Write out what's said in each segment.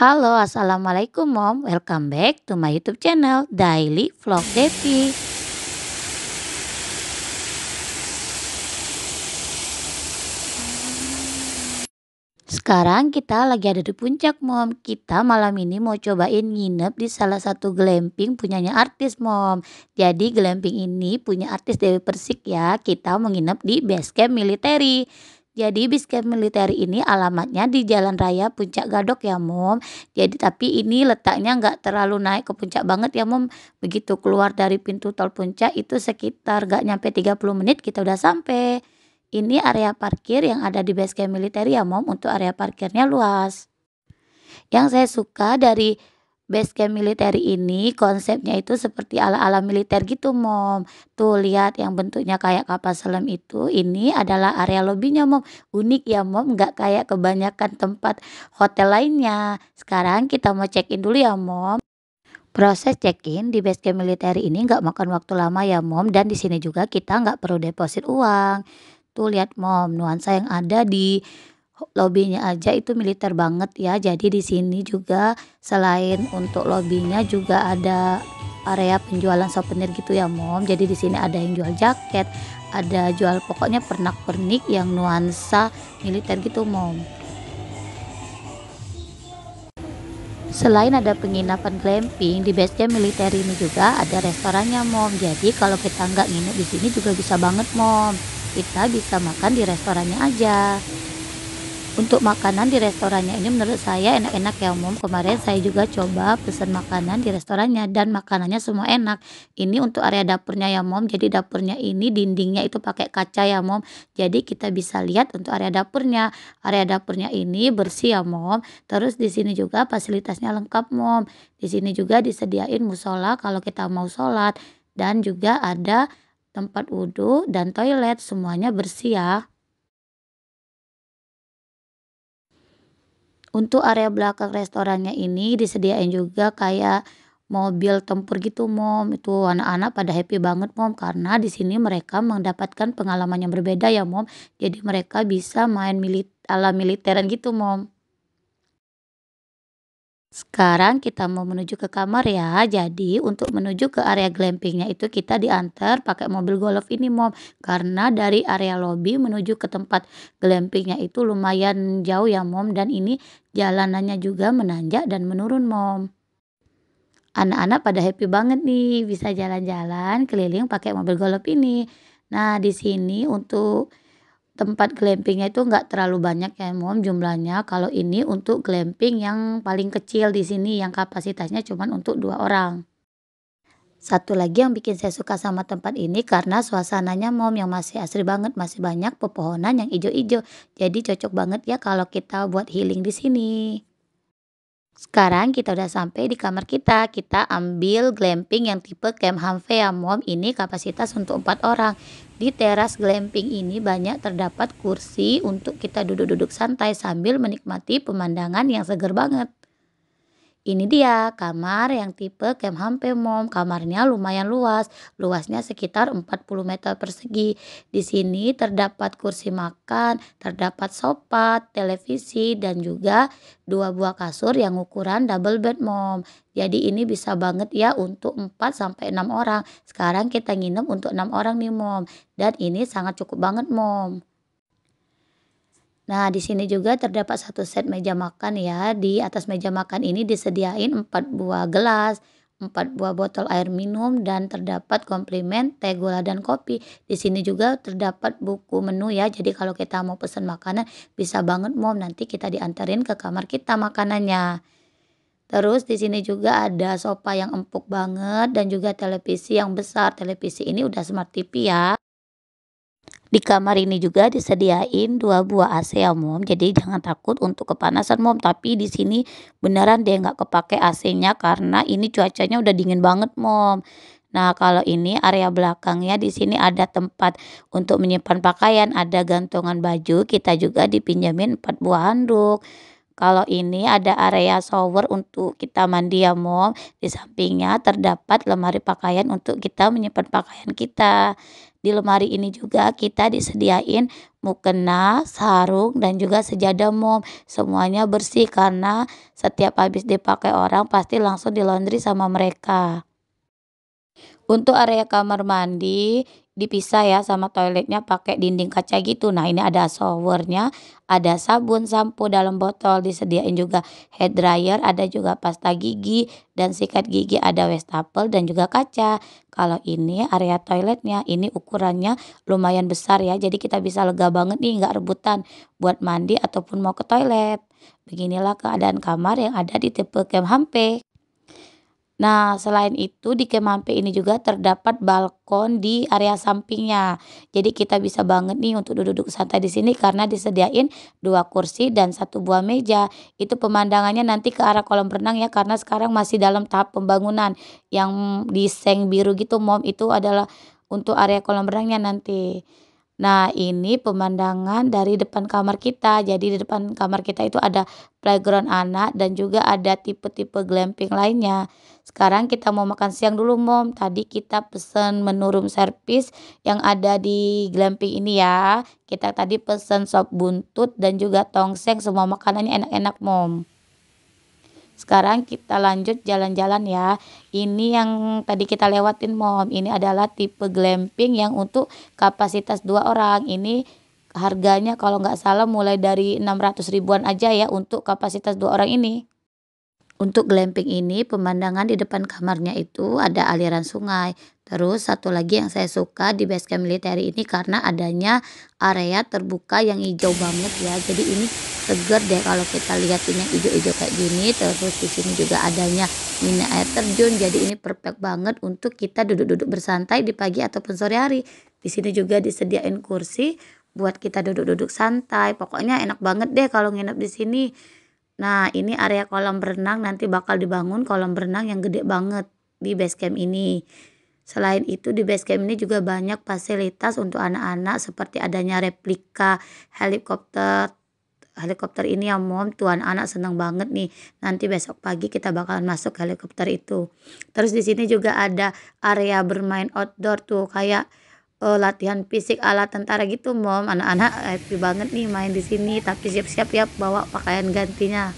Halo, Assalamualaikum Mom. Welcome back to my YouTube channel Daily Vlog Devi. Sekarang kita lagi ada di puncak Mom. Kita malam ini mau cobain nginep di salah satu glamping punyanya artis Mom. Jadi glamping ini punya artis Dewi Persik ya. Kita menginap di base camp militeri. Jadi biskuit militer ini alamatnya di Jalan Raya Puncak Gadok ya Mom. Jadi tapi ini letaknya nggak terlalu naik ke puncak banget ya Mom. Begitu keluar dari pintu tol puncak itu sekitar nggak nyampe 30 menit kita udah sampai. Ini area parkir yang ada di basecamp militer ya Mom. Untuk area parkirnya luas. Yang saya suka dari base camp militer ini konsepnya itu seperti ala-ala militer gitu mom tuh lihat yang bentuknya kayak kapal selam itu ini adalah area lobbynya mom unik ya mom gak kayak kebanyakan tempat hotel lainnya sekarang kita mau check in dulu ya mom Proses check-in di base camp militer ini nggak makan waktu lama ya mom dan di sini juga kita nggak perlu deposit uang. Tuh lihat mom nuansa yang ada di lobbynya aja itu militer banget ya. Jadi di sini juga selain untuk lobbynya juga ada area penjualan souvenir gitu ya, Mom. Jadi di sini ada yang jual jaket, ada jual pokoknya pernak-pernik yang nuansa militer gitu, Mom. Selain ada penginapan glamping di base camp militer ini juga ada restorannya, Mom. Jadi kalau kita nggak nginep di sini juga bisa banget, Mom. Kita bisa makan di restorannya aja untuk makanan di restorannya ini menurut saya enak-enak ya umum kemarin saya juga coba pesan makanan di restorannya dan makanannya semua enak ini untuk area dapurnya ya mom jadi dapurnya ini dindingnya itu pakai kaca ya mom jadi kita bisa lihat untuk area dapurnya area dapurnya ini bersih ya mom terus di sini juga fasilitasnya lengkap mom di sini juga disediain musola kalau kita mau sholat dan juga ada tempat wudhu dan toilet semuanya bersih ya Untuk area belakang restorannya ini disediain juga kayak mobil tempur gitu Mom. Itu anak-anak pada happy banget Mom karena di sini mereka mendapatkan pengalaman yang berbeda ya Mom. Jadi mereka bisa main milit ala militeran gitu Mom. Sekarang kita mau menuju ke kamar ya. Jadi untuk menuju ke area glampingnya itu kita diantar pakai mobil golf ini Mom. Karena dari area lobby menuju ke tempat glampingnya itu lumayan jauh ya Mom. Dan ini jalanannya juga menanjak dan menurun Mom. Anak-anak pada happy banget nih bisa jalan-jalan keliling pakai mobil golf ini. Nah di sini untuk tempat glampingnya itu nggak terlalu banyak ya Mom jumlahnya. Kalau ini untuk glamping yang paling kecil di sini yang kapasitasnya cuma untuk dua orang. Satu lagi yang bikin saya suka sama tempat ini karena suasananya mom yang masih asri banget, masih banyak pepohonan yang ijo-ijo. Jadi cocok banget ya kalau kita buat healing di sini. Sekarang kita udah sampai di kamar kita. Kita ambil glamping yang tipe camp ya mom ini kapasitas untuk empat orang. Di teras glamping ini banyak terdapat kursi untuk kita duduk-duduk santai sambil menikmati pemandangan yang seger banget. Ini dia kamar yang tipe camp hampir mom. Kamarnya lumayan luas, luasnya sekitar 40 meter persegi. Di sini terdapat kursi makan, terdapat sofa, televisi, dan juga dua buah kasur yang ukuran double bed mom. Jadi ini bisa banget ya untuk 4 sampai 6 orang. Sekarang kita nginep untuk 6 orang nih mom. Dan ini sangat cukup banget mom. Nah, di sini juga terdapat satu set meja makan ya. Di atas meja makan ini disediain empat buah gelas, empat buah botol air minum dan terdapat komplimen teh gula dan kopi. Di sini juga terdapat buku menu ya. Jadi kalau kita mau pesan makanan bisa banget mom nanti kita diantarin ke kamar kita makanannya. Terus di sini juga ada sofa yang empuk banget dan juga televisi yang besar. Televisi ini udah smart TV ya. Di kamar ini juga disediain dua buah AC ya mom. Jadi jangan takut untuk kepanasan mom. Tapi di sini beneran dia nggak kepake AC-nya karena ini cuacanya udah dingin banget mom. Nah, kalau ini area belakangnya di sini ada tempat untuk menyimpan pakaian, ada gantungan baju, kita juga dipinjamin empat buah handuk. Kalau ini ada area shower untuk kita mandi ya Mom. Di sampingnya terdapat lemari pakaian untuk kita menyimpan pakaian kita. Di lemari ini juga kita disediain mukena, sarung, dan juga sejadah mom. Semuanya bersih karena setiap habis dipakai orang pasti langsung di laundry sama mereka. Untuk area kamar mandi, dipisah ya sama toiletnya pakai dinding kaca gitu. Nah, ini ada showernya, ada sabun, sampo dalam botol, disediain juga head dryer, ada juga pasta gigi dan sikat gigi, ada wastafel dan juga kaca. Kalau ini area toiletnya, ini ukurannya lumayan besar ya. Jadi kita bisa lega banget nih nggak rebutan buat mandi ataupun mau ke toilet. Beginilah keadaan kamar yang ada di tipe hampik. Nah, selain itu di Kemampe ini juga terdapat balkon di area sampingnya. Jadi kita bisa banget nih untuk duduk-duduk santai di sini karena disediain dua kursi dan satu buah meja. Itu pemandangannya nanti ke arah kolam renang ya karena sekarang masih dalam tahap pembangunan. Yang di seng biru gitu mom itu adalah untuk area kolam renangnya nanti. Nah, ini pemandangan dari depan kamar kita. Jadi di depan kamar kita itu ada playground anak dan juga ada tipe-tipe glamping lainnya. Sekarang kita mau makan siang dulu mom. Tadi kita pesen menu room service yang ada di glamping ini ya. Kita tadi pesen sop buntut dan juga tongseng. Semua makanannya enak-enak mom. Sekarang kita lanjut jalan-jalan ya. Ini yang tadi kita lewatin mom. Ini adalah tipe glamping yang untuk kapasitas dua orang. Ini harganya kalau nggak salah mulai dari 600 ribuan aja ya untuk kapasitas dua orang ini. Untuk glamping ini pemandangan di depan kamarnya itu ada aliran sungai. Terus satu lagi yang saya suka di base camp militer ini karena adanya area terbuka yang hijau banget ya. Jadi ini seger deh kalau kita lihat yang hijau-hijau kayak gini. Terus di sini juga adanya mini air terjun. Jadi ini perfect banget untuk kita duduk-duduk bersantai di pagi ataupun sore hari. Di sini juga disediain kursi buat kita duduk-duduk santai. Pokoknya enak banget deh kalau nginep di sini. Nah, ini area kolam renang nanti bakal dibangun kolam renang yang gede banget di base camp ini. Selain itu di base camp ini juga banyak fasilitas untuk anak-anak seperti adanya replika helikopter helikopter ini yang mom tuan anak seneng banget nih nanti besok pagi kita bakalan masuk helikopter itu terus di sini juga ada area bermain outdoor tuh kayak uh, latihan fisik ala tentara gitu mom anak-anak happy banget nih main di sini tapi siap-siap ya bawa pakaian gantinya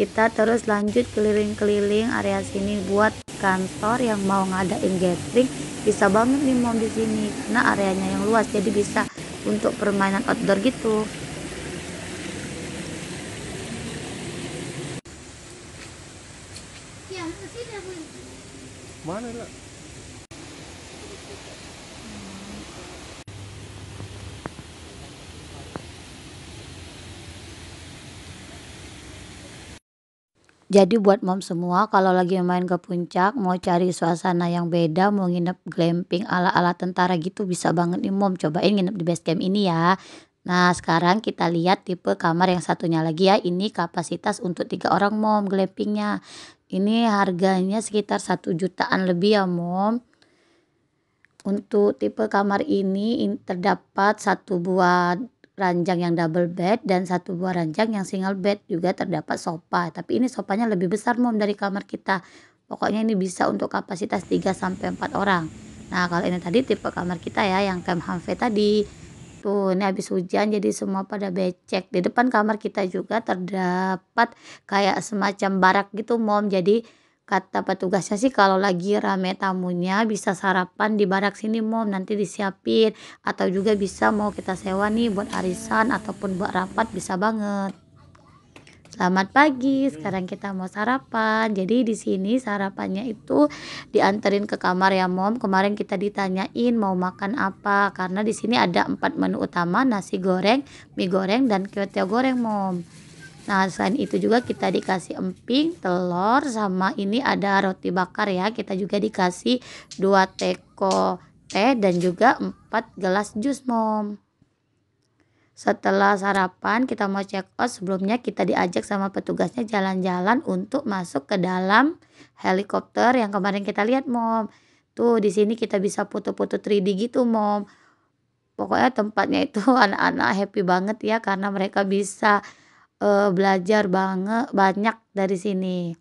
kita terus lanjut keliling-keliling area sini buat kantor yang mau ngadain gathering bisa banget nih mom di sini karena areanya yang luas jadi bisa untuk permainan outdoor gitu iya, mana lah Jadi buat mom semua kalau lagi main ke puncak mau cari suasana yang beda mau nginep glamping ala-ala tentara gitu bisa banget nih mom cobain nginep di base camp ini ya. Nah sekarang kita lihat tipe kamar yang satunya lagi ya ini kapasitas untuk tiga orang mom glampingnya. Ini harganya sekitar satu jutaan lebih ya mom. Untuk tipe kamar ini terdapat satu buah ranjang yang double bed dan satu buah ranjang yang single bed juga terdapat sofa. Tapi ini sofanya lebih besar mom dari kamar kita. Pokoknya ini bisa untuk kapasitas 3 sampai 4 orang. Nah, kalau ini tadi tipe kamar kita ya yang camp Humvee tadi. Tuh, ini habis hujan jadi semua pada becek. Di depan kamar kita juga terdapat kayak semacam barak gitu mom. Jadi Kata petugasnya sih kalau lagi rame tamunya bisa sarapan di barak sini mom nanti disiapin atau juga bisa mau kita sewa nih buat arisan ataupun buat rapat bisa banget. Selamat pagi. Hmm. Sekarang kita mau sarapan. Jadi di sini sarapannya itu dianterin ke kamar ya, Mom. Kemarin kita ditanyain mau makan apa karena di sini ada empat menu utama, nasi goreng, mie goreng dan kue goreng, Mom. Nah, selain itu juga kita dikasih emping, telur sama ini ada roti bakar ya. Kita juga dikasih 2 teko teh dan juga 4 gelas jus, Mom. Setelah sarapan, kita mau check out. Sebelumnya kita diajak sama petugasnya jalan-jalan untuk masuk ke dalam helikopter yang kemarin kita lihat, Mom. Tuh, di sini kita bisa foto-foto 3D gitu, Mom. Pokoknya tempatnya itu anak-anak happy banget ya karena mereka bisa Eh, belajar banget banyak dari sini.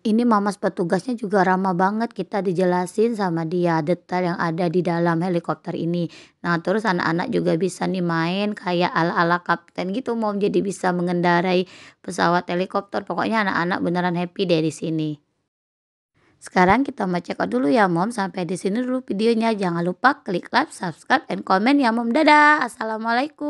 Ini Mamas petugasnya juga ramah banget kita dijelasin sama dia detail yang ada di dalam helikopter ini. Nah terus anak-anak juga bisa nih main kayak ala-ala kapten gitu mau jadi bisa mengendarai pesawat helikopter. Pokoknya anak-anak beneran happy deh di sini. Sekarang kita mau check out dulu ya Mom. Sampai di sini dulu videonya. Jangan lupa klik like, subscribe, and comment ya Mom. Dadah. Assalamualaikum.